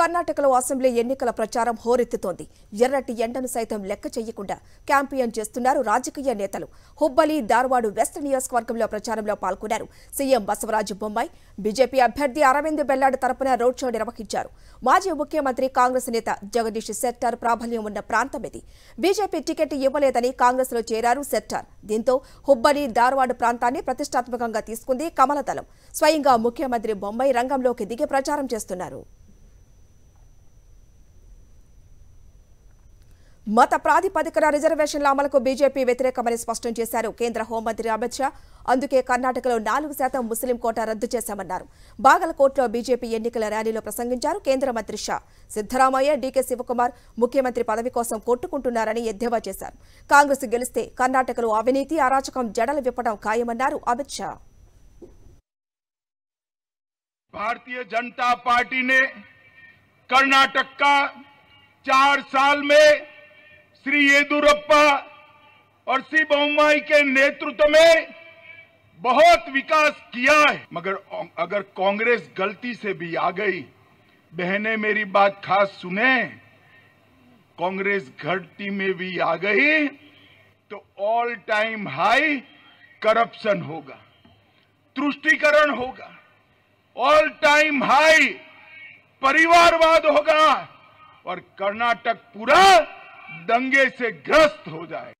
కర్ణాటకలో అసెంబ్లీ ఎన్నికల ప్రచారం హోరెత్తుతోంది ఎర్రటి ఎండను సైతం లెక్క చేయకుండా క్యాంపెయిన్ చేస్తున్నారు రాజకీయ నేతలు హుబ్బలి ధార్వాడు వెస్ట్ నియోజకవర్గంలో ప్రచారంలో పాల్గొన్నారు సీఎం బసవరాజు బొమ్మాయి బీజేపీ అభ్యర్థి అరవింద్ బెల్లాడు తరపున రోడ్ షో నిర్వహించారు మాజీ ముఖ్యమంత్రి కాంగ్రెస్ నేత జగదీష్ శెట్టార్ ప్రాబల్యం ఉన్న ప్రాంతం ఇది బీజేపీ టికెట్ ఇవ్వలేదని కాంగ్రెస్ లో చేరారు శెట్టార్ దీంతో హుబ్బలి ధార్వాడు ప్రాంతాన్ని ప్రతిష్టాత్మకంగా తీసుకుంది కమలతలం స్వయంగా ముఖ్యమంత్రి బొమ్మాయి రంగంలోకి దిగి ప్రచారం చేస్తున్నారు మత ప్రాతిపదికన రిజర్వేషన్ల అమలుకు బీజేపీ వ్యతిరేకమని స్పష్టం చేశారు కేంద్ర హోంమంత్రి అమిత్ షా అందుకే కర్ణాటకలో నాలుగు శాతం ముస్లిం కోట రద్దు చేశామన్నారు బాగలకోట్లో బీజేపీ ఎన్నికల ర్యాలీలో ప్రసంగించారు కేంద్ర మంత్రి షా సిద్దరామయ్య డీకే శివకుమార్ ముఖ్యమంత్రి పదవి కోసం కొట్టుకుంటున్నారని ఎద్దేవా చేశారు కాంగ్రెస్ గెలిస్తే కర్ణాటకలో అవినీతి అరాచకం జడలు విప్పడం ఖాయమన్నారు అమిత్ షా भारतीय जनता पार्टी ने श्री येदुरप्पा और श्री बहुमाई के नेतृत्व में बहुत विकास किया है मगर अगर कांग्रेस गलती से भी आ गई बहने मेरी बात खास सुने कांग्रेस घटती में भी आ गई तो ऑल टाइम हाई करप्शन होगा तुष्टिकरण होगा ऑल टाइम हाई परिवारवाद होगा और कर्नाटक पूरा दंगे से ग्रस्त हो जाए